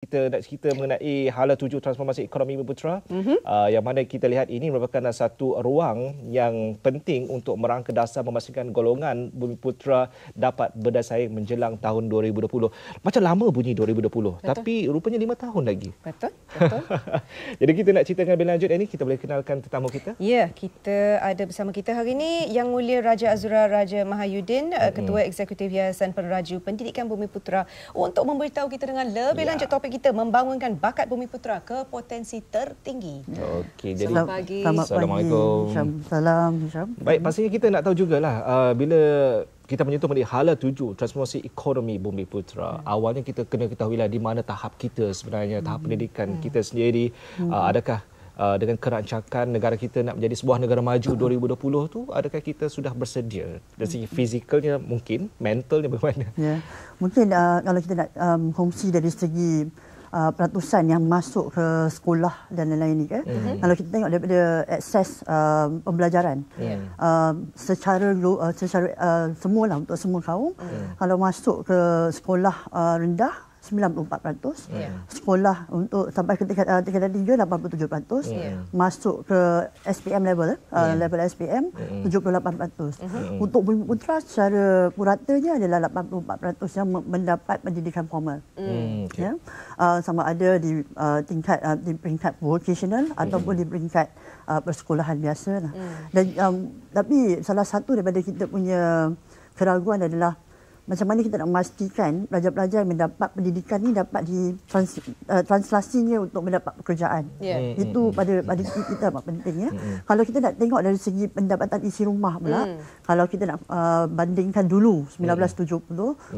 kita nak cerita mengenai hala tuju transformasi ekonomi berputera mm-hmm. uh, ah, yang mana kita lihat ini merupakan satu ruang yang penting untuk merangka dasar memastikan golongan bumi putera dapat berdaya menjelang tahun 2020. Macam lama bunyi 2020 betul. tapi rupanya 5 tahun lagi. Betul. Betul. Jadi kita nak cerita ceritakan lebih lanjut ini kita boleh kenalkan tetamu kita. Ya, kita ada bersama kita hari ini Yang Mulia Raja Azura Raja Mahayudin eh, mm-hmm. Ketua Eksekutif Yayasan Peneraju Pendidikan Bumi Putera untuk memberitahu kita dengan lebih ya. lanjut topik kita membangunkan bakat bumi putera ke potensi tertinggi. Okey, jadi selamat pagi. Selamat Assalamualaikum. Pagi. Salam, Hisham. Baik, pastinya kita nak tahu jugalah uh, bila kita menyentuh mengenai hala tuju transformasi ekonomi bumi putera. Hmm. Awalnya kita kena ketahui lah di mana tahap kita sebenarnya, tahap hmm. pendidikan hmm. kita sendiri. Hmm. Uh, adakah Uh, dengan kerancakan negara kita nak menjadi sebuah negara maju 2020 tu adakah kita sudah bersedia dari segi hmm. fizikalnya mungkin mentalnya bagaimana ya mungkin uh, kalau kita nak um, kongsi dari segi uh, peratusan yang masuk ke sekolah dan lain-lain ni kan mm kalau kita tengok daripada akses uh, pembelajaran yeah. uh, um, secara uh, secara uh, semualah untuk semua kaum mm. kalau masuk ke sekolah uh, rendah 94%. Yeah. Sekolah untuk sampai ke tingkat uh, eh, tingkat tinggi 87%. Yeah. Ya. Masuk ke SPM level, uh, eh, yeah. Ya. level SPM mm 78%. Mm-hmm. Untuk Bumi Putra secara puratanya adalah 84% yang mendapat pendidikan formal. Mm. Yeah. Ya. Okay. Uh, sama ada di uh, tingkat uh, di peringkat vocational mm ataupun di peringkat uh, persekolahan biasa. Mm. Dan um, tapi salah satu daripada kita punya keraguan adalah macam mana kita nak memastikan pelajar-pelajar mendapat pendidikan ni dapat di trans, uh, translasinya untuk mendapat pekerjaan. Yeah. Mm. Hmm, Itu hmm, pada hmm. pada kita amat penting ya. Mm. Kalau kita nak tengok dari segi pendapatan isi rumah pula, mm. kalau kita nak uh, bandingkan dulu 1970 mm.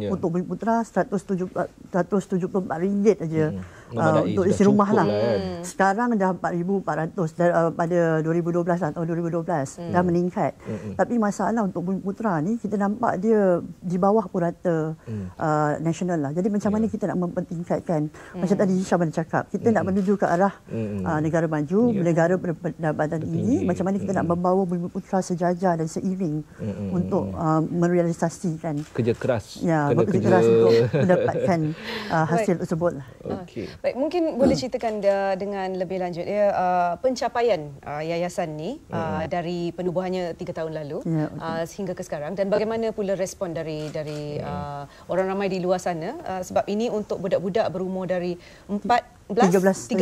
yeah. untuk Bumi 170 174 ringgit aja. Mm uh, untuk isi rumah lah. Ya. Sekarang dah 4,400 dari, uh, pada 2012 lah, tahun 2012 hmm. dah meningkat. Hmm. Tapi masalah untuk Bumi Putra ni kita nampak dia di bawah purata hmm. uh, ah, nasional lah. Jadi macam mana ya. kita nak mempertingkatkan hmm. macam tadi Hisham ada cakap kita hmm. nak menuju ke arah hmm. uh, negara maju, yeah. negara pendapatan tinggi. Macam mana kita hmm. nak membawa Bumi Putra sejajar dan seiring hmm. untuk uh, merealisasikan kerja keras ya, kena kerja keras untuk mendapatkan uh, hasil tersebut lah. okay. Baik, mungkin boleh ceritakan dengan lebih lanjut ya uh, pencapaian uh, yayasan ni uh, hmm. dari penubuhannya tiga tahun lalu ya, uh, sehingga ke sekarang dan bagaimana pula respon dari dari ya, uh, orang ramai di luar sana uh, sebab ini untuk budak-budak berumur dari empat 13,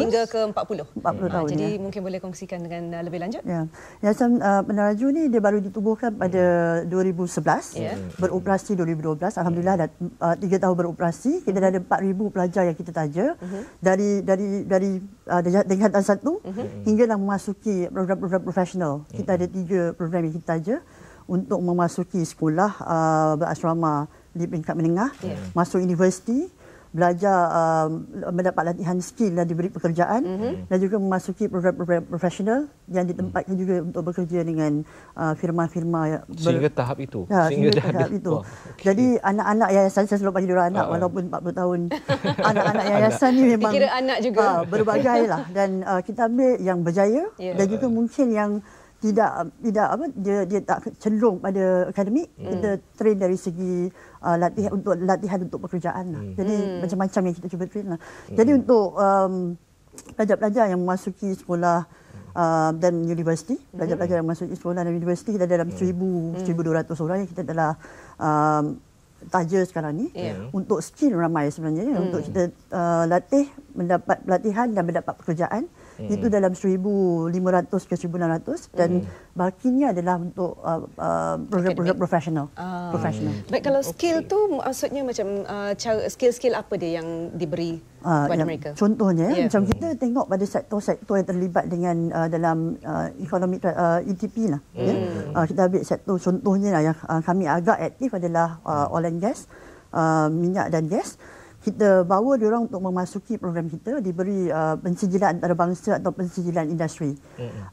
hingga ke 40. 40 ah, tahun. jadi ya. mungkin boleh kongsikan dengan uh, lebih lanjut. Ya. Yayasan uh, Penaraju ni dia baru ditubuhkan pada hmm. 2011. Ya. Beroperasi 2012. Alhamdulillah dah uh, 3 tahun beroperasi. Kita dah ada 4000 pelajar yang kita taja hmm. dari dari dari uh, tingkatan satu hmm. hingga nak lah memasuki program-program profesional. Hmm. Kita ada tiga program yang kita taja untuk memasuki sekolah uh, berasrama di peringkat menengah, yeah. masuk universiti belajar uh, mendapat latihan skill dan diberi pekerjaan mm-hmm. dan juga memasuki program program profesional yang ditempatkan hmm. mm. juga untuk bekerja dengan uh, firma-firma yang sehingga tahap itu ya, sehingga, sehingga tahap ada. itu oh, okay. jadi anak-anak yayasan saya selalu panggil dia anak uh, walaupun 40 tahun anak-anak yayasan ni memang kira anak juga uh, berbagai lah dan uh, kita ambil yang berjaya yeah. dan juga uh. mungkin yang tidak tidak apa dia dia tak cenderung pada akademik mm. kita train dari segi uh, latihan untuk latihan untuk pekerjaan lah. Hmm. Jadi hmm. macam-macam yang kita cuba train lah. Hmm. Jadi untuk um, pelajar-pelajar yang memasuki sekolah Uh, dan universiti hmm. pelajar-pelajar yang masuk sekolah dan universiti kita dalam hmm. seribu hmm. seribu dua ratus orang yang kita adalah um, taja sekarang ni yeah. untuk skill ramai sebenarnya mm. untuk kita uh, latih mendapat pelatihan dan mendapat pekerjaan mm. Hmm. Itu dalam 1500 ke 1600 dan hmm. bakinya adalah untuk uh, uh, program, program profesional. Ah. Profesional. Hmm. Baik kalau skill okay. tu maksudnya macam uh, skill-skill apa dia yang diberi uh, yang mereka? Contohnya yeah. macam kita tengok pada sektor-sektor yang terlibat dengan uh, dalam uh, ekonomi uh, ETP lah. Ya. Hmm. Yeah. Uh, kita ambil sektor contohnya lah yang uh, kami agak aktif adalah uh, oil and gas, uh, minyak dan gas kita bawa dia orang untuk memasuki program kita diberi uh, pensijilan antarabangsa atau pensijilan industri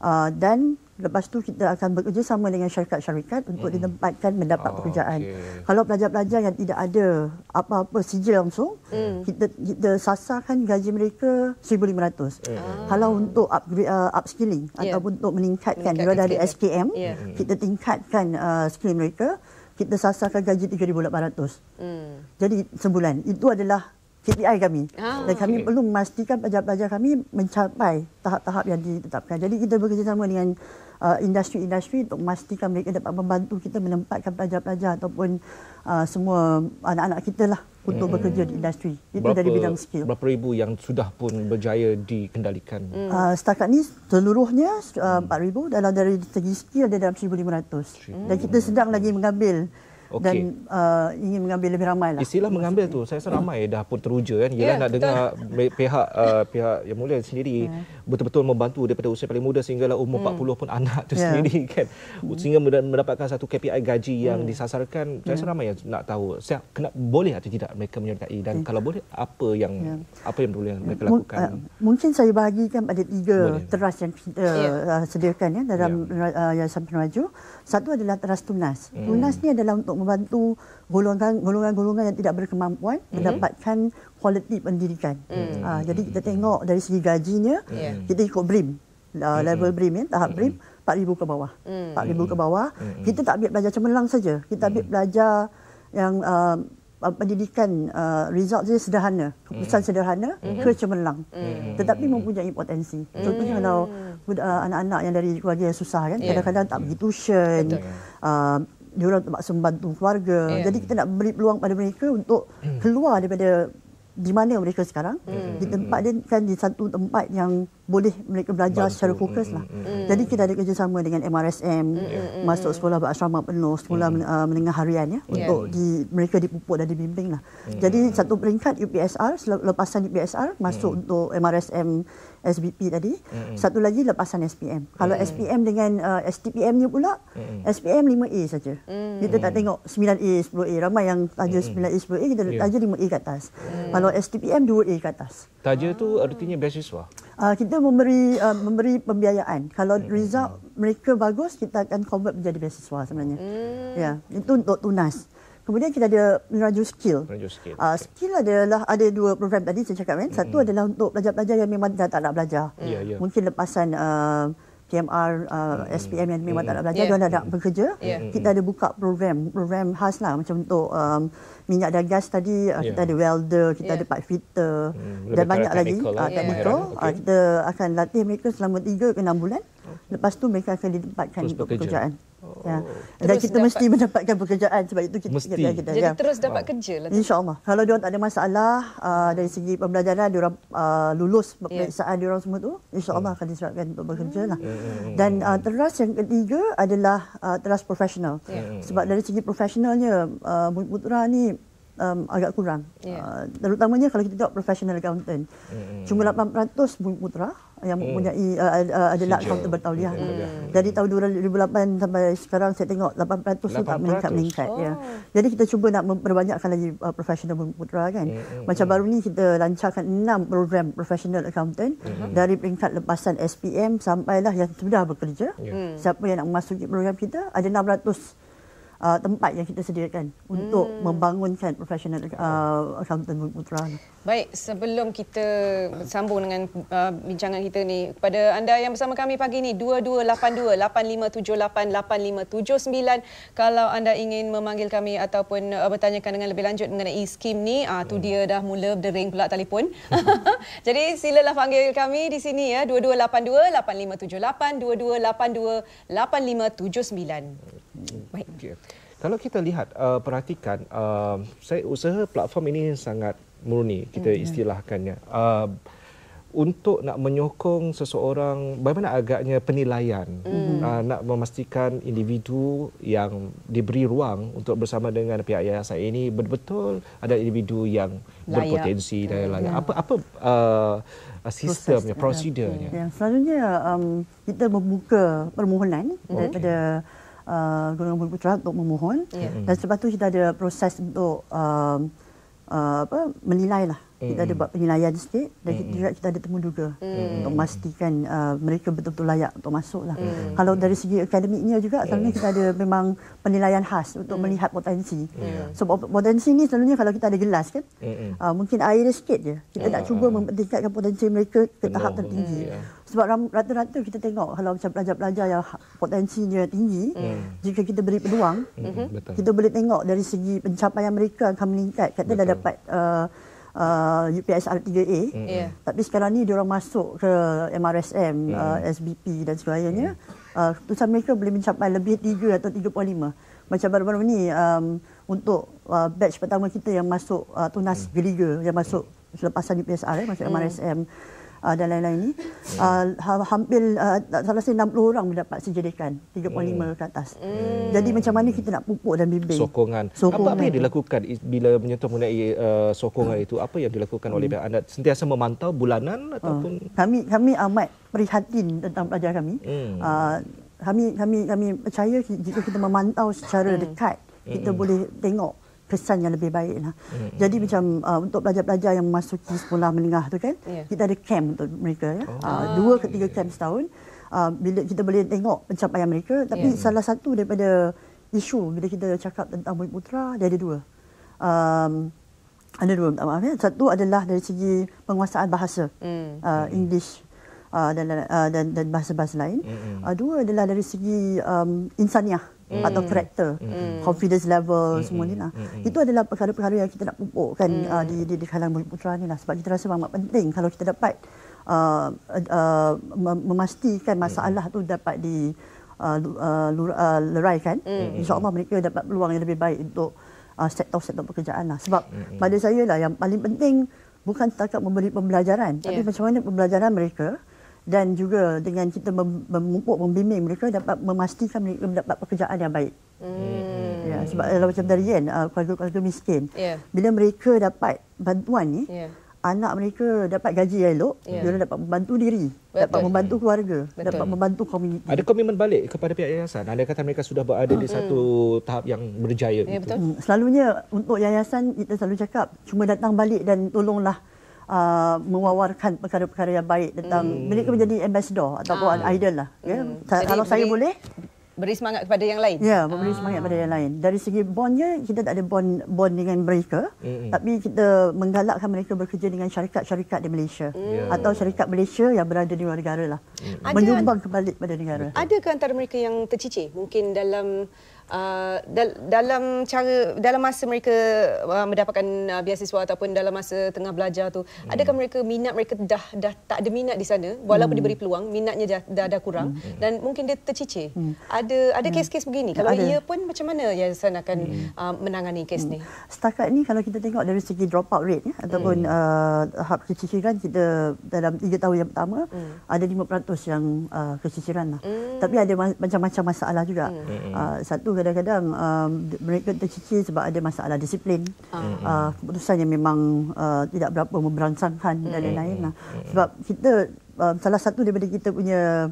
uh, dan lepas tu kita akan bekerja sama dengan syarikat-syarikat untuk mm. ditempatkan mendapat oh, pekerjaan. Okay. Kalau pelajar-pelajar yang tidak ada apa-apa sijil langsung, mm. kita kita sasarkan gaji mereka 1500. Mm. Ah. Kalau untuk upgrade uh, upskilling yeah. ataupun untuk meningkatkan, meningkatkan dari SKM, yeah. kita tingkatkan uh, skill mereka kita sasarkan gaji 3800. Hmm. Jadi sebulan itu adalah KPI kami. Ah, Dan kami okay. perlu memastikan pelajar-pelajar kami mencapai tahap-tahap yang ditetapkan. Jadi kita bekerjasama dengan uh, industri-industri untuk memastikan mereka dapat membantu kita menempatkan pelajar-pelajar ataupun uh, semua anak-anak kita lah untuk hmm. bekerja di industri. Itu berapa, dari bidang skill. Berapa ribu yang sudah pun berjaya dikendalikan? Hmm. Uh, setakat ni seluruhnya uh, 4 mm. ribu dalam dari segi skill ada dalam 1,500. Hmm. Dan kita sedang lagi mengambil Okay. Dan uh, ingin mengambil lebih ramai lah. Istilah mengambil tu, saya rasa ramai dah pun teruja kan. Ialah yeah, nak dengar pihak uh, pihak yang mulia sendiri yeah. betul-betul membantu daripada usia paling muda sehinggalah umur mm. 40 pun anak tu yeah. sendiri kan. Hmm. Sehingga mendapatkan satu KPI gaji yang mm. disasarkan, saya rasa yeah. Hmm. ramai yang nak tahu. Saya kena, boleh atau tidak mereka menyertai dan okay. kalau boleh apa yang yeah. apa yang boleh mereka lakukan. uh, mungkin saya bahagikan ada tiga boleh. teras yang uh, yeah. Uh, sediakan ya dalam yeah. uh, yang sampai maju. Satu adalah teras tunas. Mm. Tunas ni adalah untuk membantu golongan-golongan yang tidak berkemampuan mm mendapatkan kualiti pendidikan. Mm-hmm. jadi kita tengok dari segi gajinya mm kita ikut BRIM uh, level BRIM ya, tahap hmm. BRIM mm-hmm. 4000 ke bawah. Mm-hmm. 4000 ke bawah mm kita tak ambil belajar cemerlang saja. Kita ambil mm belajar yang um, uh, pendidikan uh, result dia sederhana keputusan mm. sederhana mm ke cemerlang mm. tetapi mempunyai potensi mm. contohnya kalau hmm. uh, anak-anak yang dari keluarga yang susah kan yeah. kadang-kadang tak pergi tuition dia orang maksud membantu keluarga. Yeah. Jadi kita nak beri peluang pada mereka untuk hmm. keluar daripada di mana mereka sekarang mm. di tempat dia kan di satu tempat yang boleh mereka belajar Bantu. secara fokus hmm. lah. Mm. Jadi kita ada kerjasama dengan MRSM mm. masuk sekolah berasrama penuh sekolah mm. menengah harian ya, ya. untuk yeah. di mereka dipupuk dan dibimbing lah. Mm. Jadi satu peringkat UPSR lepasan UPSR masuk mm. untuk MRSM SBP tadi. Mm-hmm. Satu lagi lepasan SPM. Kalau mm-hmm. SPM dengan uh, STPM ni pula, mm-hmm. SPM 5A saja. Mm-hmm. Kita tak tengok 9A, 10A. Ramai yang taja mm-hmm. 9A, 10A, kita taja yeah. 5A ke atas. Mm-hmm. Kalau STPM 2A ke atas. Taja tu artinya beasiswa? Uh, kita memberi uh, memberi pembiayaan. Kalau mm-hmm. result mereka bagus, kita akan convert menjadi beasiswa sebenarnya. Mm-hmm. Ya, yeah. itu untuk tunas. Kemudian kita ada meraju skill. Meraju skill. Uh, skill adalah ada dua program tadi saya cakap kan. Satu mm adalah untuk pelajar-pelajar yang memang dah tak nak belajar. Yeah, hmm. yeah. Ya. Mungkin lepasan uh, ah, PMR, uh, ah, mm SPM yang memang mm tak nak hmm. belajar, yeah. dia dah bekerja. Yeah. Hmm. Kita ada buka program, program khas lah macam untuk um, minyak dan gas tadi yeah. Ya. kita ada welder kita yeah. ada ya. part fitter mm, dan banyak lagi lah, yeah. technical okay. kita akan latih mereka selama 3 ke 6 bulan lepas tu mereka akan ditempatkan untuk pekerjaan Ya. Oh. Ya. Dan terus kita dapat. mesti mendapatkan pekerjaan sebab itu kita mesti. kita, kita, kita Jadi ya. terus dapat wow. kerja lah. Insya-Allah. Kalau dia tak ada masalah uh, dari segi pembelajaran dia uh, lulus ya. peperiksaan yeah. dia orang semua tu, insya-Allah hmm. akan diserapkan untuk bekerja lah. hmm. lah. Hmm. Dan uh, teras yang ketiga adalah uh, teras profesional. Yeah. Hmm. Sebab dari segi profesionalnya uh, mutra ni um, agak kurang. Yeah. Uh, terutamanya kalau kita tengok professional accountant. Mm. Cuma 800 bumi putera yang mempunyai uh, ada nak kaunter bertauliah. Mm. Dari tahun 2008 sampai sekarang saya tengok 800 tu tak meningkat-meningkat. Ya. Oh. Ya. Jadi kita cuba nak memperbanyakkan lagi uh, professional bumi putera kan. Mm. Macam mm. baru ni kita lancarkan 6 program professional accountant mm. dari peringkat lepasan SPM sampailah yang sudah bekerja. Yeah. Hmm. Siapa yang nak masuk program kita ada 600 uh, tempat yang kita sediakan hmm. untuk membangunkan profesional uh, accountant putra. Baik, sebelum kita sambung dengan uh, bincangan kita ni, kepada anda yang bersama kami pagi ni 2282-8578-8579 kalau anda ingin memanggil kami ataupun uh, bertanyakan dengan lebih lanjut mengenai skim ni, uh, tu hmm. dia dah mula dering pula telefon. Jadi silalah panggil kami di sini ya 2282-8578 2282-8579. Baik. Okay. Kalau kita lihat uh, perhatikan uh, saya usaha platform ini sangat murni kita hmm istilahkannya. Uh, untuk nak menyokong seseorang bagaimana agaknya penilaian mm uh, nak memastikan individu yang diberi ruang untuk bersama dengan pihak yayasan ini betul-betul ada individu yang layak. berpotensi dan lain-lain. Yeah. Apa apa uh, sistemnya, prosedurnya. Yeah. Selalunya um, kita membuka permohonan okay. daripada uh, golongan bumi putera untuk memohon yeah. dan selepas itu kita ada proses untuk uh, uh, apa menilailah Mm. Kita ada mm. buat penilaian sikit dan mm. juga kita ada temu duga mm. untuk memastikan uh, mereka betul-betul layak untuk masuk. Mm. Kalau dari segi akademiknya juga, selalunya mm. kita ada memang penilaian khas untuk mm. melihat potensi. Yeah. So potensi ni selalunya kalau kita ada gelas kan, mm. uh, mungkin air dia sikit je. Kita mm. nak cuba meningkatkan potensi mereka ke Penuh. tahap tertinggi. Mm. Yeah. Sebab rata-rata kita tengok kalau macam pelajar-pelajar yang ha, potensinya tinggi, mm. jika kita beri peluang, mm-hmm. kita boleh tengok dari segi pencapaian mereka akan meningkat. Kita dah dapat... Uh, uh, UPSR 3A mm. yeah. tapi sekarang ni diorang masuk ke MRSM mm. uh, SBP dan sebagainya yeah. uh, keputusan mereka boleh mencapai lebih 3 atau 3.5 macam baru-baru ni um, untuk uh, batch pertama kita yang masuk uh, tunas mm. geliga yang masuk selepasan UPSR eh, masuk mm. MRSM uh, dan lain-lain ni uh, hampir uh, salah saya 60 orang mendapat sejadikan 3.5 hmm. ke atas. Hmm. Jadi macam mana kita nak pupuk dan bimbing sokongan. sokongan. Apa apa yang dilakukan bila menyentuh mengenai uh, sokongan hmm. itu? Apa yang dilakukan oleh hmm. anda sentiasa memantau bulanan ataupun kami kami amat prihatin tentang pelajar kami. Hmm. Uh, kami kami kami percaya jika kita memantau secara hmm. dekat kita hmm. boleh tengok kesan yang lebih baik lah. Mm-hmm. Jadi hmm. macam uh, untuk pelajar-pelajar yang masuk ke sekolah menengah tu kan, yeah. kita ada camp untuk mereka ya. Oh. Uh, dua ke tiga ah. camp setahun. Uh, bila kita boleh tengok pencapaian mereka. Tapi yeah. salah satu daripada isu bila kita cakap tentang murid putra, dia ada dua. Um, ada dua, minta maaf ya. Satu adalah dari segi penguasaan bahasa. Mm. Uh, hmm, English uh, dan, uh, dan, bahasa-bahasa lain. Mm-hmm. Uh, dua adalah dari segi um, insaniah mm. atau karakter mm. Hmm. confidence level mm. semua ni lah mm. itu adalah perkara-perkara yang kita nak pupuk kan mm. uh, di, di di kalangan murid putra ni lah sebab kita rasa sangat penting kalau kita dapat uh, uh, memastikan hmm. masalah mm. tu dapat di uh, uh, uh lerai kan mm. Hmm. insyaallah mereka dapat peluang yang lebih baik untuk uh, set up set up pekerjaan lah sebab mm. pada saya lah yang paling penting bukan setakat memberi pembelajaran yeah. tapi ya. macam mana pembelajaran mereka dan juga dengan kita memupuk membimbing mereka dapat memastikan mereka mendapat pekerjaan yang baik. Hmm. Ya, sebab kalau macam tadi kan uh, keluarga-keluarga miskin. Yeah. Bila mereka dapat bantuan ni, yeah. anak mereka dapat gaji yang elok, yeah. dia dapat membantu diri, Betul. dapat membantu keluarga, Betul. dapat membantu komuniti. Ada komitmen balik kepada pihak yayasan. Ada kata mereka sudah berada di hmm. satu hmm. tahap yang berjaya yeah, gitu. Betul. Hmm. Selalunya untuk yayasan kita selalu cakap cuma datang balik dan tolonglah uh, mewawarkan perkara-perkara yang baik tentang hmm. mereka menjadi ambassador atau ah. idol lah ya yeah. Hmm. kalau saya boleh beri semangat kepada yang lain ya yeah, beri ah. semangat kepada yang lain dari segi bondnya kita tak ada bond bond dengan mereka hmm. tapi kita menggalakkan mereka bekerja dengan syarikat-syarikat di Malaysia hmm. Ya. atau syarikat Malaysia yang berada di luar negara lah hmm. menyumbang kembali kepada negara ada ke antara mereka yang tercicir mungkin dalam uh, dal- dalam cara dalam masa mereka uh, mendapatkan uh, beasiswa ataupun dalam masa tengah belajar tu hmm. adakah mereka minat mereka dah dah tak ada minat di sana walaupun hmm. diberi peluang minatnya dah dah, dah kurang hmm. dan mungkin dia tercicir hmm. ada ada hmm. kes-kes begini kalau ada. ia pun macam mana yayasan akan hmm. uh, menangani kes hmm. ni setakat ni kalau kita tengok dari segi drop out rate ya ataupun hmm. uh, kecicikan kita dalam 3 tahun yang pertama hmm. ada 5% yang uh, kecicikan lah hmm. tapi ada macam-macam masalah juga hmm. uh, satu kadang-kadang uh, mereka tercicir sebab ada masalah disiplin. Uh-huh. Uh, keputusan yang memang uh, tidak berapa memberansangkan dan hmm. lain-lain. Lah. Sebab kita, uh, salah satu daripada kita punya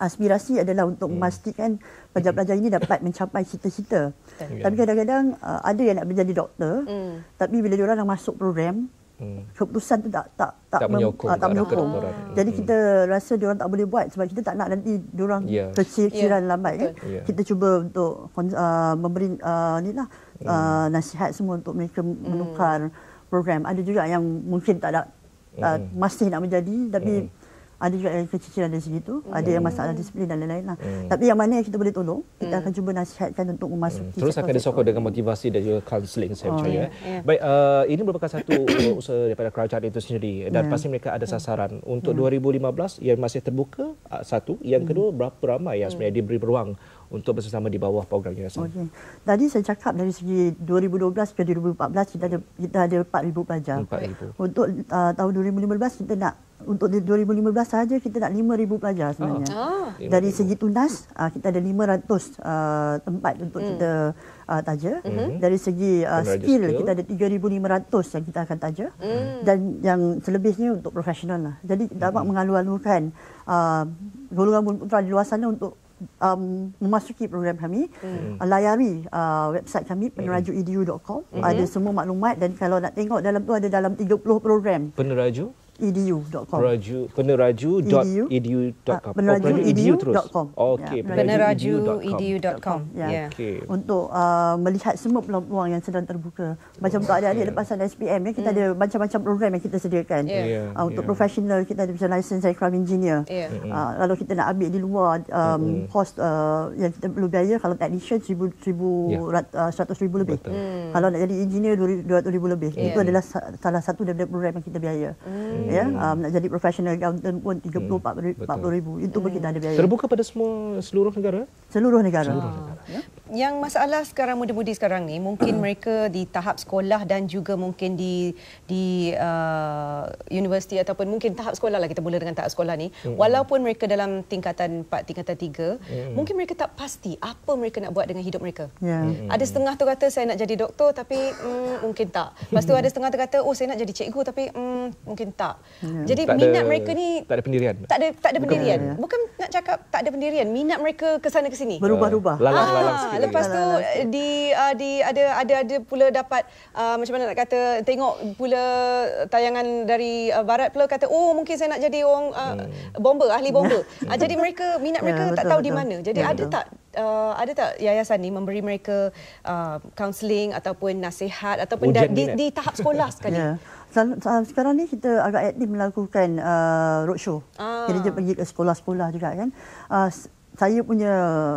aspirasi adalah untuk memastikan pelajar-pelajar ini dapat mencapai cita-cita. Okay. Tapi kadang-kadang uh, ada yang nak menjadi doktor, uh-huh. tapi bila orang masuk program, hmm. keputusan tu tak tak tak, tak menyokong, mem, ah, tak menyokong. Hmm. jadi kita rasa dia orang tak boleh buat sebab kita tak nak nanti dia orang yeah. kecil-kecilan yeah. lambat kan? Eh. yeah. kita cuba untuk uh, memberi uh, ni lah hmm. uh, nasihat semua untuk mereka hmm. menukar program ada juga yang mungkin tak ada uh, hmm. masih nak menjadi tapi hmm ada juga yang keciciran dari segi hmm. ada yang masalah disiplin dan lain-lain lah hmm. tapi yang mana yang kita boleh tolong kita hmm. akan cuba nasihatkan untuk memasuki hmm. terus akan disokong dengan motivasi dan juga counseling saya oh, percaya yeah. Ya. yeah. baik uh, ini merupakan satu usaha daripada kerajaan itu sendiri dan yeah. pasti mereka ada hmm. sasaran untuk yeah. Hmm. 2015 yang masih terbuka ah, satu yang kedua hmm. berapa ramai yang sebenarnya diberi ruang untuk bersama di bawah program UNESCO. Okay. Tadi saya cakap dari segi 2012 ke 2014 kita ada kita ada 4000 pelajar. 4000. Untuk uh, tahun 2015 kita nak untuk 2015 saja kita nak 5000 pelajar sebenarnya. Oh. Dari segi tunas ah, kita ada 500 uh, tempat untuk mm. kita uh, taja. Mm-hmm. Dari segi uh, skill kita ada 3500 yang kita akan taja. Mm. Dan yang selebihnya untuk profesional lah. Jadi kita dapat mhm. mengalu-alukan uh, golongan putra di luar sana untuk um, memasuki program kami. Mm. Layari uh, website kami mhm. penerajuedu.com. hmm Ada semua maklumat dan kalau nak tengok dalam tu ada dalam 30 program. Peneraju edu.com. Raju peneraju.edu.com. E ah, peneraju.edu.com. Oh, okay. Yeah. Peneraju.edu.com. Yeah. Okay. Untuk uh, melihat semua peluang-peluang yang sedang terbuka. Macam untuk adik-adik lepasan SPM ya, kita mm. ada macam-macam program yang kita sediakan. Yeah. Ya. Ya, yeah. Uh, untuk yeah. professional kita ada macam license aircraft engineer. Yeah. Ya. Uh, kalau kita nak ambil di luar um, mm. cost uh, yang kita perlu biaya kalau technician 1000 ribu lebih. Mm. Kalau nak jadi engineer 200 ribu lebih. Yeah. Itu adalah salah satu daripada program yang kita biaya. Hmm. Ya, hmm. ya um, nak jadi professional accountant pun 30 hmm. 40 Betul. 40 ribu itu hmm. pun kita ada biaya terbuka pada semua seluruh negara seluruh negara, seluruh negara. Ah. Ya? yang masalah sekarang muda-mudi sekarang ni mungkin mereka di tahap sekolah dan juga mungkin di di uh, universiti ataupun mungkin tahap sekolah lah kita mula dengan tahap sekolah ni walaupun mereka dalam tingkatan 4 tingkatan 3 hmm. mungkin mereka tak pasti apa mereka nak buat dengan hidup mereka yeah. hmm. ada setengah tu kata saya nak jadi doktor tapi mm, mungkin tak lepas tu ada setengah tu kata oh saya nak jadi cikgu tapi mm, mungkin tak yeah. jadi tak minat ada, mereka ni tak ada pendirian tak ada tak ada bukan pendirian ya. bukan nak cakap tak ada pendirian minat mereka ke sana ke sini berubah-ubah lalang-lalang ah lepas tu lah, eh, di uh, di ada ada ada pula dapat uh, macam mana nak kata tengok pula tayangan dari uh, barat pula kata oh mungkin saya nak jadi orang uh, hmm. bomba ahli bomba. uh, jadi mereka minat ya, mereka yeah, tak betul, tahu betul. di mana. Jadi yeah, ada betul. tak uh, ada tak yayasan ni memberi mereka uh, ataupun nasihat ataupun da- di di tahap sekolah sekali. Yeah. Sekarang ni kita agak aktif melakukan uh, roadshow. Ah. Jadi kita pergi ke sekolah-sekolah juga kan. Uh, saya punya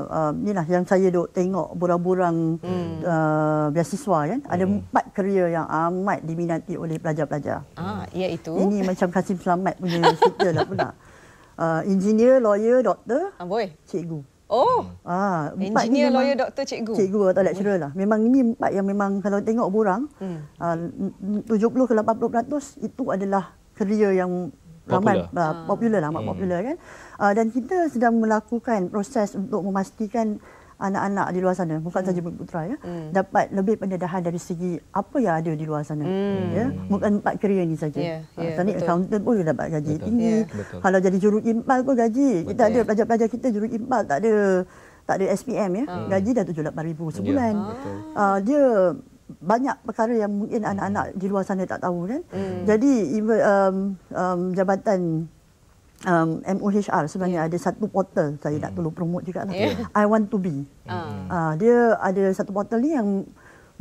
uh, lah yang saya dok tengok burang-burang hmm. uh, biasiswa kan hmm. ada empat kerjaya yang amat diminati oleh pelajar-pelajar. Ah iya itu ini macam Kasim Selamat punya cerita lah pula. Uh, engineer, lawyer, doktor, amboi, ah, cikgu. Oh. Ah, empat engineer, memang, lawyer, doktor, cikgu. Cikgu atau lecturer lah. Memang ini empat yang memang kalau tengok burang hmm. uh, 70 ke 80% itu adalah kerjaya yang popular. ramai uh, popular lah, amat hmm. popular kan uh, dan kita sedang melakukan proses untuk memastikan anak-anak di luar sana bukan hmm. saja putra ya hmm. dapat lebih pendedahan dari segi apa yang ada di luar sana hmm. ya bukan empat kerjaya ni saja yeah, ya, yeah, ya, accountant pun dapat gaji betul. tinggi yeah. Ya. kalau jadi juru impal pun gaji betul. kita ada pelajar-pelajar kita juru impal tak ada tak ada SPM ya hmm. gaji dah 7 8000 sebulan yeah, uh, dia banyak perkara yang mungkin anak-anak di luar sana tak tahu kan hmm. jadi um, um, jabatan um, MOHR sebenarnya yeah. ada satu portal saya mm. nak perlu promote juga lah. Yeah. I want to be. Mm. Uh, dia ada satu portal ni yang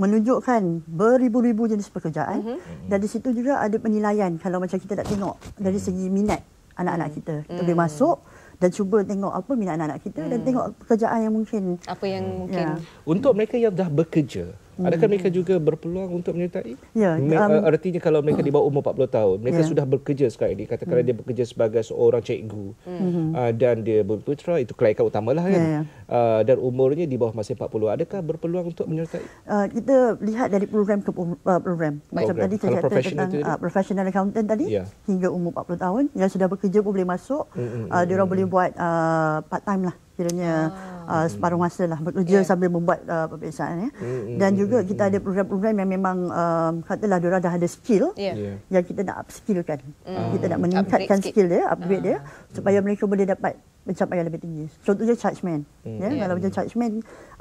menunjukkan beribu-ribu jenis pekerjaan mm-hmm. dan di situ juga ada penilaian kalau macam kita nak tengok dari hmm. segi minat anak-anak mm. kita. Kita mm. boleh masuk dan cuba tengok apa minat anak-anak kita hmm. dan tengok pekerjaan yang mungkin apa yang ya. mungkin ya. untuk mereka yang dah bekerja Adakah hmm. mereka juga berpeluang untuk menyertai? Ya, um, uh, Artinya kalau mereka di bawah umur 40 tahun, mereka ya. sudah bekerja sekarang ini. Katakanlah hmm. dia bekerja sebagai seorang cikgu hmm. uh, dan dia berputera, itu kelayakan utamalah kan. Ya, ya. Uh, dan umurnya di bawah masa 40, adakah berpeluang untuk menyertai? Uh, kita lihat dari program ke program. Uh, program. Macam tadi saya kata tentang uh, professional accountant tadi, ya. hingga umur 40 tahun, yang sudah bekerja pun boleh masuk. Hmm, uh, hmm, dia orang hmm. boleh mm. buat uh, part time lah kiranya ah. uh, separuh masa lah bekerja yeah. sambil membuat uh, ah, peperiksaan ya. Mm, mm, dan juga mm, kita mm. ada program-program yang memang um, katalah dia dah ada skill yeah. Yeah. yang kita nak upskillkan. Mm. Kita nak meningkatkan skill dia, upgrade ah. dia supaya mm. mereka boleh dapat mencapai yang lebih tinggi. Contohnya charge man. Mm. Ya, yeah. kalau macam charge man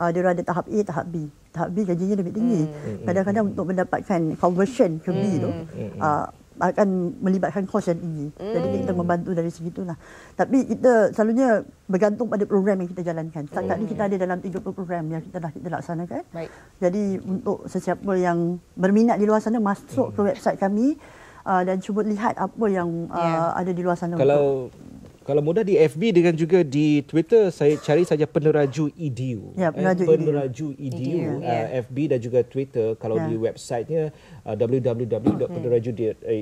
uh, dia ada tahap A, tahap B. Tahap B gajinya lebih tinggi. Mm. Kadang-kadang mm. untuk mendapatkan conversion ke mm. B tu mm. uh, akan melibatkan kos yang tinggi. Mm. Jadi hmm. kita membantu dari segi segitulah. Tapi kita selalunya bergantung pada program yang kita jalankan. Sekarang mm. ni kita hmm. ada dalam 30 program yang kita dah kita laksanakan. Baik. Jadi untuk sesiapa yang berminat di luar sana masuk mm. ke hmm. website kami uh, dan cuba lihat apa yang uh, yeah. ada di luar sana. Kalau kalau mudah di FB dengan juga di Twitter saya cari saja peneraju EDU. Ya, peneraju, eh, peneraju EDU, EDU, EDU yeah. Uh, ya. FB dan juga Twitter kalau yeah. di websitenya uh, www.peneraju.edu.com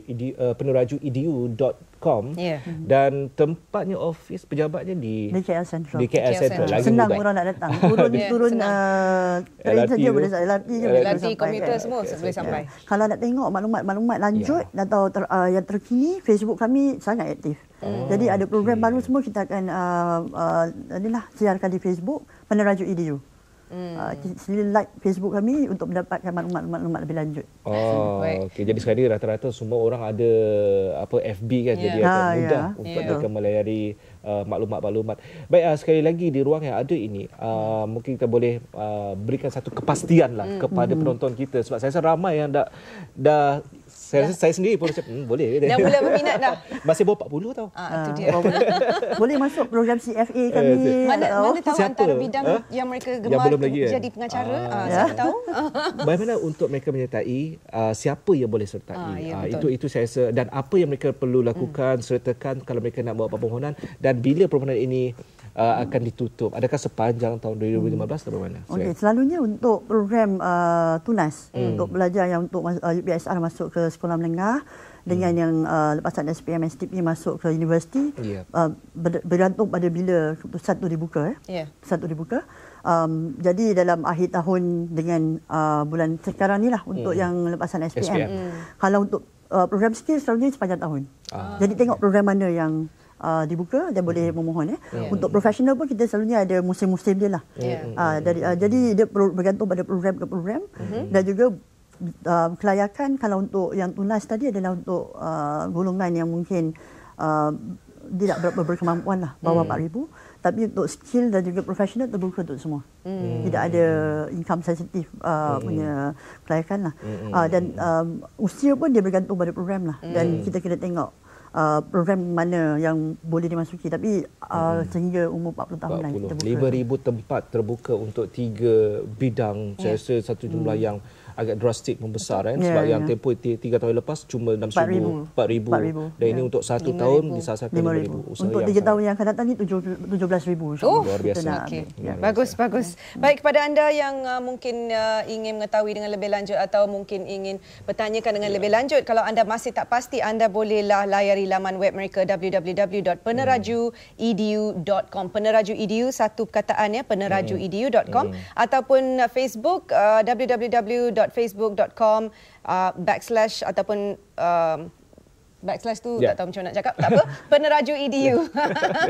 eh, e uh, e Yeah. dan tempatnya office pejabatnya di BKL Central. Di KL Central. Central. Senang orang nak datang. Ya, turun yeah, turun uh, LRT saja boleh sampai. LRT komuter semua boleh yeah. sampai. Kalau nak tengok maklumat-maklumat lanjut yeah. atau ter, uh, yang terkini Facebook kami sangat aktif. Oh, Jadi ada program okay. baru semua kita akan uh, uh, inilah siarkan di Facebook Penerajuk EDU. Hmm. Uh, sila like Facebook kami untuk mendapatkan maklumat-maklumat lebih lanjut. Oh, okay. Jadi sekarang ni rata-rata semua orang ada apa FB kan? Yeah. Jadi ha, ah, ya. agak mudah yeah. untuk yeah. mereka melayari uh, maklumat-maklumat. Baik, uh, sekali lagi di ruang yang ada ini, uh, mungkin kita boleh uh, berikan satu kepastian lah hmm. kepada hmm. penonton kita. Sebab saya rasa ramai yang dah, dah saya rasa saya sendiri pun macam hmm, boleh. Dah mula berminat dah. Masih bawa 40 tau. Ah, ah, dia. boleh masuk program CFA eh, kami. Uh, mana, mana tahu Siapa? antara bidang huh? yang mereka gemar yang belum lagi, kan? jadi pengacara. Ah, ah, yeah. Saya tahu. Bagaimana untuk mereka menyertai uh, siapa yang boleh sertai. Ah, ya, uh, itu itu saya rasa. Dan apa yang mereka perlu lakukan, hmm. sertakan kalau mereka nak bawa permohonan. Dan bila permohonan ini Uh, akan ditutup. Adakah sepanjang tahun 2015 atau hmm. bagaimana? Okey, selalunya untuk program uh, tunas hmm. untuk belajar yang untuk uh, UPSR masuk ke sekolah menengah dengan hmm. yang uh, lepasan SPM dan STP masuk ke universiti yeah. uh, bergantung pada bila keputusan itu dibuka eh. Yeah. Satu dibuka. Um, jadi dalam akhir tahun dengan uh, bulan sekarang ni lah untuk hmm. yang lepasan SPM. SPM. Hmm. Kalau untuk uh, program skill selalunya sepanjang tahun. Ah. Jadi tengok program mana yang Uh, dibuka dan boleh mm. memohon eh. Yeah. Untuk profesional pun kita selalunya ada musim-musim dia lah. Yeah. Ya. Uh, hmm. dari uh, jadi dia bergantung pada program ke program hmm dan juga uh, kelayakan kalau untuk yang tunas tadi adalah untuk uh, golongan yang mungkin uh, tidak berapa berkemampuan lah bawah hmm. 4000 tapi untuk skill dan juga profesional terbuka untuk semua. Hmm. hmm. Tidak ada income sensitif uh, hmm. punya kelayakan lah. Hmm. Uh, dan um, usia pun dia bergantung pada program lah hmm. dan kita kena tengok Uh, program mana yang boleh dimasuki tapi uh, hmm. sehingga umur 40 tahun 40. lah kita buka. 5,000 tempat terbuka untuk tiga bidang yeah. saya rasa satu jumlah hmm. yang agak drastik membesar kan sebab yeah, yang yeah. tempoh 3 tahun lepas cuma 6000 4000 dan yeah. ini ya. untuk satu tahun disasarkan 5000 untuk 3 tahun yang akan datang ni 17000 oh, luar biasa okay. yeah. bagus bagus yeah. Hmm. baik kepada anda yang uh, mungkin uh, ingin mengetahui dengan lebih lanjut atau mungkin ingin bertanyakan dengan yeah. lebih lanjut kalau anda masih tak pasti anda bolehlah layari laman web mereka www.penerajuedu.com peneraju edu satu perkataan ya penerajuedu.com mm. ataupun uh, Facebook uh, www www.facebook.com uh, backslash ataupun uh, backslash tu yeah. tak tahu macam nak cakap tak apa peneraju edu ya.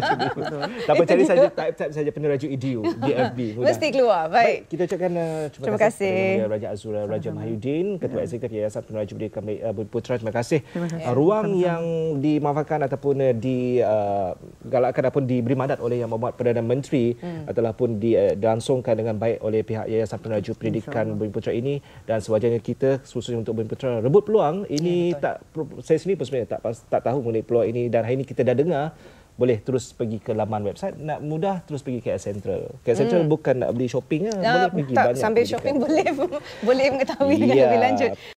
tak apa cari saja tak type saja peneraju edu di FB mesti keluar baik, baik kita ucapkan uh, terima, terima kasih kepada Raja Azura Raja Mahyudin ketua yeah. Hmm. eksekutif Yayasan Peneraju Budi Kami uh, Putra terima kasih, terima kasih. Uh, ruang terima. yang dimanfaatkan ataupun uh, di uh, galakkan ataupun diberi mandat oleh yang membuat Perdana Menteri hmm. ataupun uh, dilangsungkan dengan baik oleh pihak Yayasan Peneraju Pendidikan Bumi Putra ini dan sewajarnya kita khususnya untuk Bumi Putra rebut peluang ini yeah, ya, tak saya sendiri pun saya tak tak tahu mengenai peluang ini dan hari ini kita dah dengar boleh terus pergi ke laman website nak mudah terus pergi ke Central. KL hmm. Central hmm. bukan nak beli shopping ya, uh, boleh pergi tak, banyak. Tak sambil shopping dekat. boleh boleh mengetahui yeah. lebih lanjut.